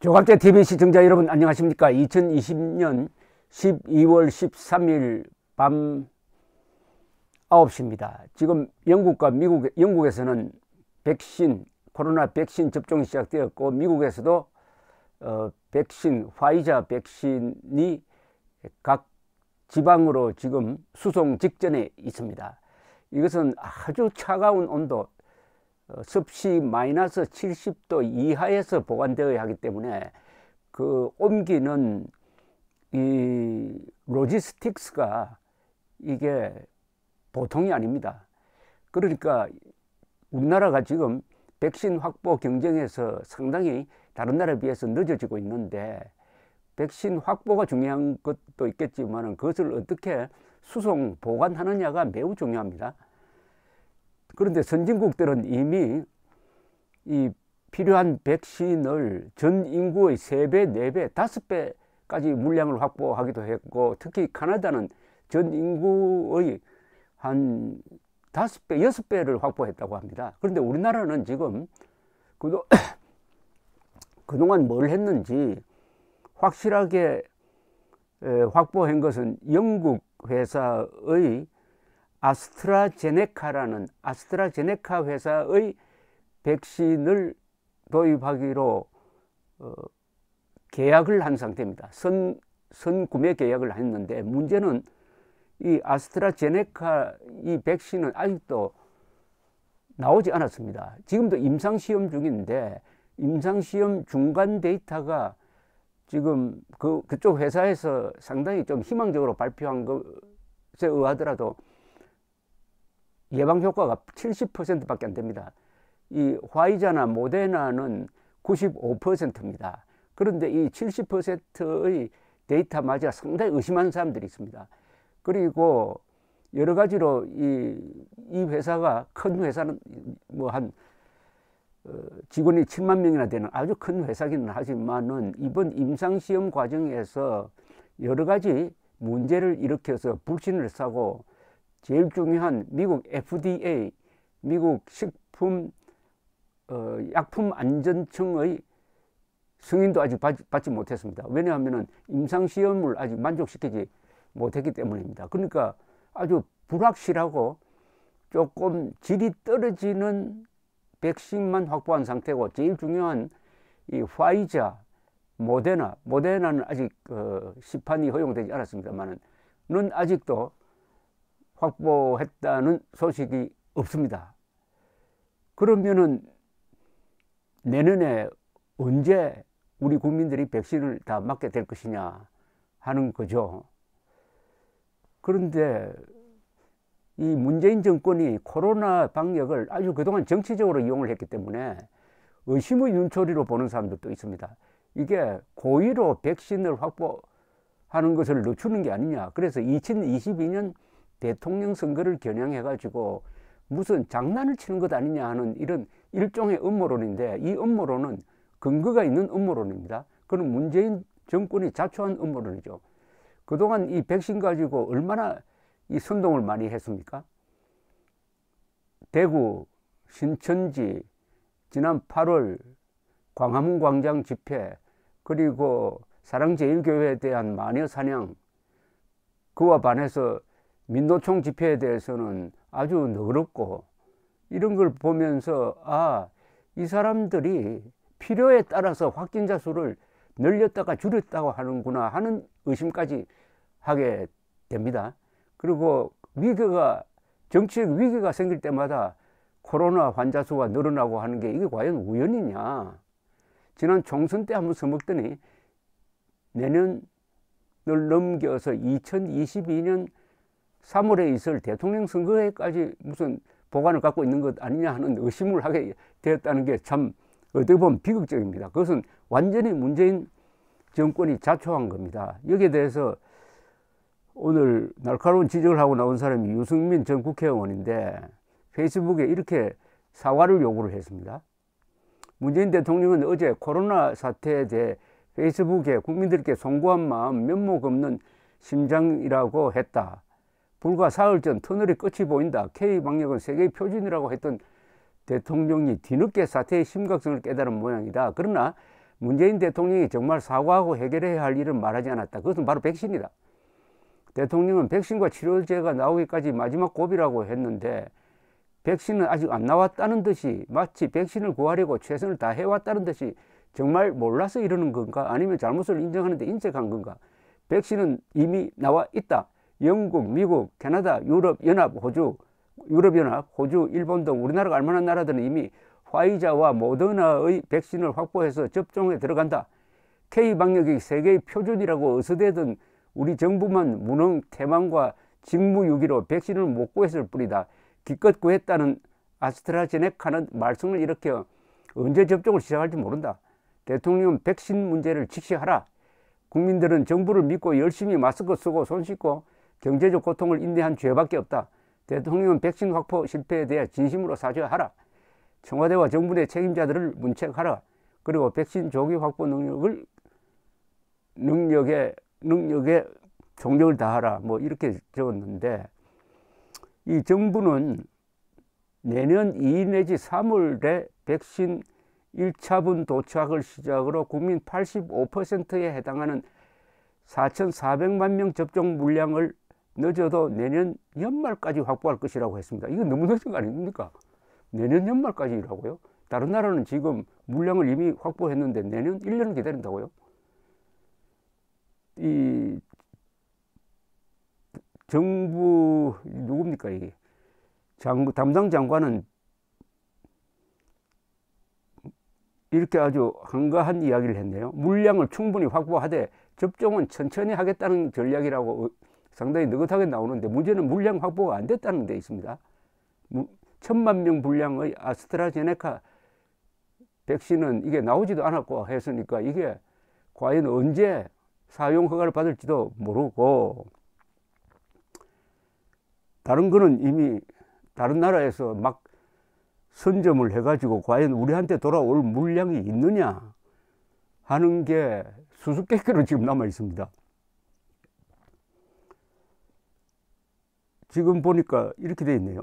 조갑재 TV 시청자 여러분 안녕하십니까 2020년 12월 13일 밤 9시입니다 지금 영국과 미국 영국에서는 백신 코로나 백신 접종이 시작되었고 미국에서도 어, 백신 화이자 백신이 각 지방으로 지금 수송 직전에 있습니다 이것은 아주 차가운 온도 어, 섭씨 마이너스 70도 이하에서 보관되어야 하기 때문에 그 옮기는 이 로지스틱스가 이게 보통이 아닙니다. 그러니까 우리나라가 지금 백신 확보 경쟁에서 상당히 다른 나라에 비해서 늦어지고 있는데 백신 확보가 중요한 것도 있겠지만 그것을 어떻게 수송 보관하느냐가 매우 중요합니다. 그런데 선진국들은 이미 이 필요한 백신을 전 인구의 세배네배 네 다섯 배까지 물량을 확보하기도 했고 특히 카나다는 전 인구의 한 다섯 배 여섯 배를 확보했다고 합니다. 그런데 우리나라는 지금 그도, 그동안 뭘 했는지 확실하게 확보한 것은 영국 회사의 아스트라제네카라는 아스트라제네카 회사의 백신을 도입하기로 어, 계약을 한 상태입니다. 선, 선구매 계약을 했는데 문제는 이 아스트라제네카 이 백신은 아직도 나오지 않았습니다. 지금도 임상시험 중인데 임상시험 중간 데이터가 지금 그, 그쪽 회사에서 상당히 좀 희망적으로 발표한 것에 의하더라도 네. 예방 효과가 70%밖에 안 됩니다. 이 화이자나 모데나는 95%입니다. 그런데 이 70%의 데이터 마저 상당히 의심하는 사람들이 있습니다. 그리고 여러 가지로 이, 이 회사가 큰 회사는 뭐한 어, 직원이 7만 명이나 되는 아주 큰 회사기는 하지만은 이번 임상시험 과정에서 여러 가지 문제를 일으켜서 불신을 사고 제일 중요한 미국 FDA 미국 식품 어, 약품 안전청의 승인도 아직 받지, 받지 못했습니다. 왜냐하면 임상시험을 아직 만족시키지 못했기 때문입니다. 그러니까 아주 불확실하고 조금 질이 떨어지는 백신만 확보한 상태고 제일 중요한 이 화이자, 모데나, 모데나는 아직 어, 시판이 허용되지 않았습니다만은 아직도 확보했다는 소식이 없습니다. 그러면은 내년에 언제 우리 국민들이 백신을 다 맞게 될 것이냐 하는 거죠. 그런데 이 문재인 정권이 코로나 방역을 아주 그동안 정치적으로 이용을 했기 때문에 의심의 눈초리로 보는 사람들도 있습니다. 이게 고의로 백신을 확보하는 것을 늦추는 게 아니냐. 그래서 2022년 대통령 선거를 겨냥해가지고 무슨 장난을 치는 것 아니냐 하는 이런 일종의 음모론인데 이 음모론은 근거가 있는 음모론입니다. 그는 문재인 정권이 자초한 음모론이죠. 그동안 이 백신 가지고 얼마나 이 선동을 많이 했습니까? 대구, 신천지, 지난 8월 광화문 광장 집회, 그리고 사랑제일교회에 대한 마녀 사냥, 그와 반해서 민노총 집회에 대해서는 아주 너그럽고 이런 걸 보면서 아, 이 사람들이 필요에 따라서 확진자 수를 늘렸다가 줄였다고 하는구나 하는 의심까지 하게 됩니다. 그리고 위기가 정치적 위기가 생길 때마다 코로나 환자 수가 늘어나고 하는 게 이게 과연 우연이냐. 지난 총선 때 한번 써먹더니 내년을 넘겨서 2022년 3월에 있을 대통령 선거에까지 무슨 보관을 갖고 있는 것 아니냐 하는 의심을 하게 되었다는 게 참 어떻게 보면 비극적입니다. 그것은 완전히 문재인 정권이 자초한 겁니다. 여기에 대해서 오늘 날카로운 지적을 하고 나온 사람이 유승민 전 국회의원인데 페이스북에 이렇게 사과를 요구를 했습니다. 문재인 대통령은 어제 코로나 사태에 대해 페이스북에 국민들께 송구한 마음 면목 없는 심장이라고 했다. 불과 사흘 전 터널의 끝이 보인다. K방역은 세계의 표준이라고 했던 대통령이 뒤늦게 사태의 심각성을 깨달은 모양이다. 그러나 문재인 대통령이 정말 사과하고 해결해야 할 일을 말하지 않았다. 그것은 바로 백신이다. 대통령은 백신과 치료제가 나오기까지 마지막 고비라고 했는데 백신은 아직 안 나왔다는 듯이 마치 백신을 구하려고 최선을 다 해왔다는 듯이 정말 몰라서 이러는 건가 아니면 잘못을 인정하는데 인색한 건가 백신은 이미 나와 있다. 영국, 미국, 캐나다, 유럽 연합, 호주, 유럽 연합, 호주, 일본 등 우리나라가 알만한 나라들은 이미 화이자와 모더나의 백신을 확보해서 접종에 들어간다. K 방역이 세계의 표준이라고 어서대던 우리 정부만 무능 태만과 직무유기로 백신을 못 구했을 뿐이다. 기껏 구했다는 아스트라제네카는 말썽을 일으켜 언제 접종을 시작할지 모른다. 대통령은 백신 문제를 직시하라. 국민들은 정부를 믿고 열심히 마스크 쓰고 손 씻고 경제적 고통을 인내한 죄밖에 없다. 대통령은 백신 확보 실패에 대해 진심으로 사죄하라. 청와대와 정부 내 책임자들을 문책하라. 그리고 백신 조기 확보 능력을 능력에 능력에 총력을 다하라. 뭐 이렇게 적었는데 이 정부는 내년 2 내지 3월에 백신 1차분 도착을 시작으로 국민 85%에 해당하는 4,400만 명 접종 물량을 늦어도 내년 연말까지 확보할 것이라고 했습니다. 이거 너무 늦은 거 아닙니까? 내년 연말까지라고요? 다른 나라는 지금 물량을 이미 확보했는데 내년 1년을 기다린다고요? 이 정부 누굽니까 이게 장, 담당 장관은 이렇게 아주 한가한 이야기를 했네요. 물량을 충분히 확보하되 접종은 천천히 하겠다는 전략이라고 상당히 느긋하게 나오는데 문제는 물량 확보가 안 됐다는 데 있습니다. 천만 명 분량의 아스트라제네카 백신은 이게 나오지도 않았고 했으니까 이게 과연 언제 사용 허가를 받을지도 모르고 다른 거는 이미 다른 나라에서 막 선점을 해가지고 과연 우리한테 돌아올 물량이 있느냐 하는 게 수수께끼로 지금 남아 있습니다. 지금 보니까 이렇게 돼 있네요.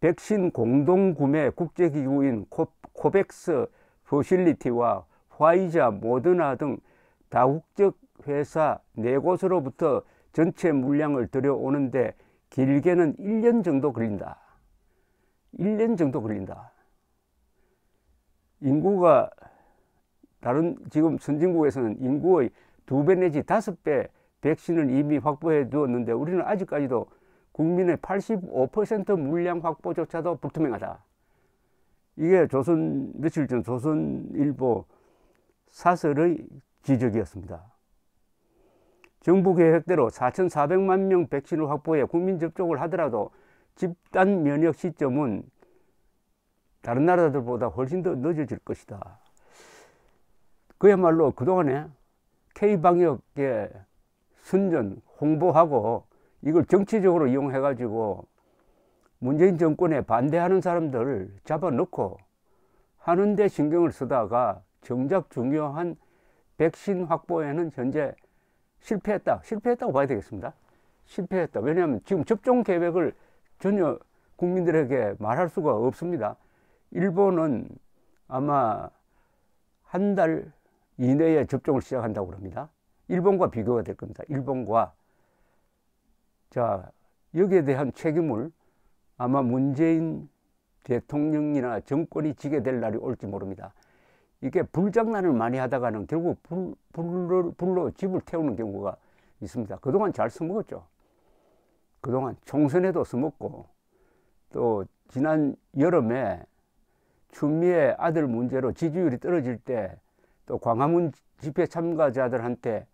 백신 공동구매 국제기구인 코백스 포실리티와 화이자, 모더나 등 다국적 회사 네 곳으로부터 전체 물량을 들여오는데 길게는 1년 정도 걸린다. 1년 정도 걸린다. 인구가 다른 지금 선진국에서는 인구의 두 배 내지 다섯 배 백신을 이미 확보해 두었는데 우리는 아직까지도 국민의 85% 물량 확보조차도 불투명하다. 이게 조선 며칠 전 조선일보 사설의 지적이었습니다. 정부 계획대로 4,400만 명 백신을 확보해 국민 접종을 하더라도 집단 면역 시점은 다른 나라들보다 훨씬 더 늦어질 것이다. 그야말로 그동안에 K방역에 선전, 홍보하고 이걸 정치적으로 이용해가지고 문재인 정권에 반대하는 사람들을 잡아넣고 하는데 신경을 쓰다가 정작 중요한 백신 확보에는 현재 실패했다. 실패했다고 봐야 되겠습니다. 실패했다. 왜냐하면 지금 접종 계획을 전혀 국민들에게 말할 수가 없습니다. 일본은 아마 한 달 이내에 접종을 시작한다고 합니다. 일본과 비교가 될 겁니다. 일본과 자, 여기에 대한 책임을 아마 문재인 대통령이나 정권이 지게 될 날이 올지 모릅니다. 이게 불장난을 많이 하다가는 결국 불, 불로, 불로 집을 태우는 경우가 있습니다. 그동안 잘 써먹었죠. 그동안 총선에도 써먹고 또 지난 여름에 추미애 아들 문제로 지지율이 떨어질 때 또 광화문 집회 참가자들한테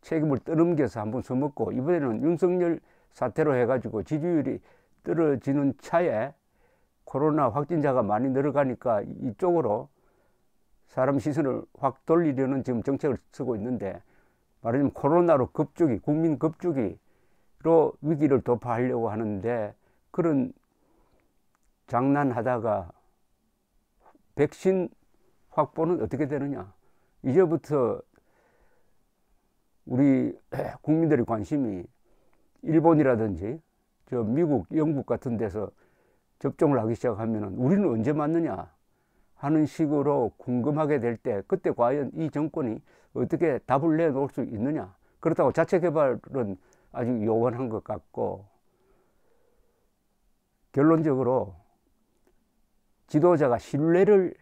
책임을 떠넘겨서 한번 써먹고 이번에는 윤석열 사태로 해가지고 지지율이 떨어지는 차에 코로나 확진자가 많이 늘어가니까 이쪽으로 사람 시선을 확 돌리려는 지금 정책을 쓰고 있는데 말하자면 코로나로 급주이 국민 급주이로 위기를 도파하려고 하는데 그런 장난하다가 백신 확보는 어떻게 되느냐. 이제부터 우리 국민들의 관심이 일본이라든지 저 미국, 영국 같은 데서 접종을 하기 시작하면 우리는 언제 맞느냐 하는 식으로 궁금하게 될 때 그때 과연 이 정권이 어떻게 답을 내놓을 수 있느냐 그렇다고 자체 개발은 아주 요원한 것 같고 결론적으로 지도자가 신뢰를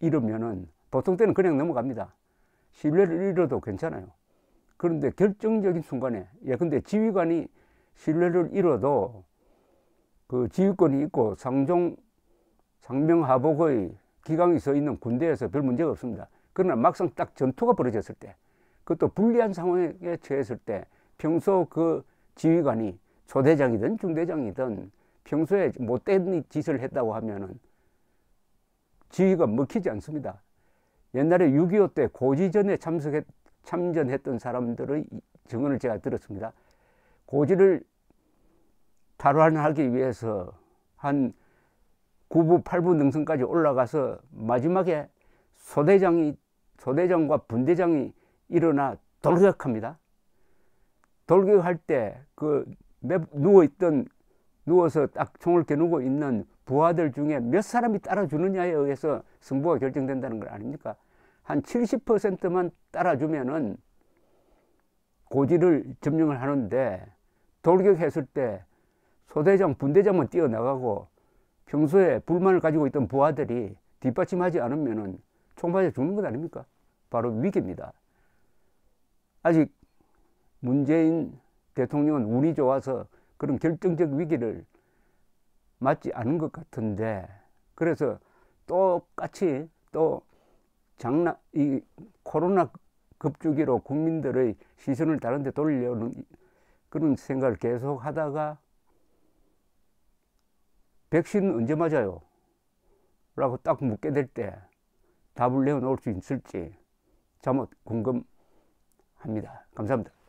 잃으면은 보통 때는 그냥 넘어갑니다. 신뢰를 잃어도 괜찮아요. 그런데 결정적인 순간에 예 근데 지휘관이 신뢰를 잃어도 그 지휘권이 있고 상종 상명하복의 기강이 서 있는 군대에서 별 문제가 없습니다. 그러나 막상 딱 전투가 벌어졌을 때 그것도 불리한 상황에 처했을 때 평소 그 지휘관이 초대장이든 중대장이든 평소에 못된 짓을 했다고 하면은 지휘가 먹히지 않습니다. 옛날에 6.25 때 고지전에 참석했, 참전했던 사람들의 증언을 제가 들었습니다. 고지를 탈환하기 위해서 한 9부, 8부 능선까지 올라가서 마지막에 소대장이, 소대장과 분대장이 일어나 돌격합니다. 돌격할 때 그 누워있던, 누워서 딱 총을 겨누고 있는 부하들 중에 몇 사람이 따라주느냐에 의해서 승부가 결정된다는 걸 아닙니까? 한 70%만 따라주면은 고지를 점령을 하는데 돌격했을 때 소대장, 분대장만 뛰어나가고 평소에 불만을 가지고 있던 부하들이 뒷받침하지 않으면 총 맞아 죽는 것 아닙니까? 바로 위기입니다. 아직 문재인 대통령은 운이 좋아서 그런 결정적 위기를 맞지 않은 것 같은데 그래서 똑같이 또 장난 이 코로나 급주기로 국민들의 시선을 다른 데 돌리려는 그런 생각을 계속 하다가 백신 언제 맞아요? 라고 딱 묻게 될 때 답을 내어놓을 수 있을지 잘못 궁금합니다. 감사합니다.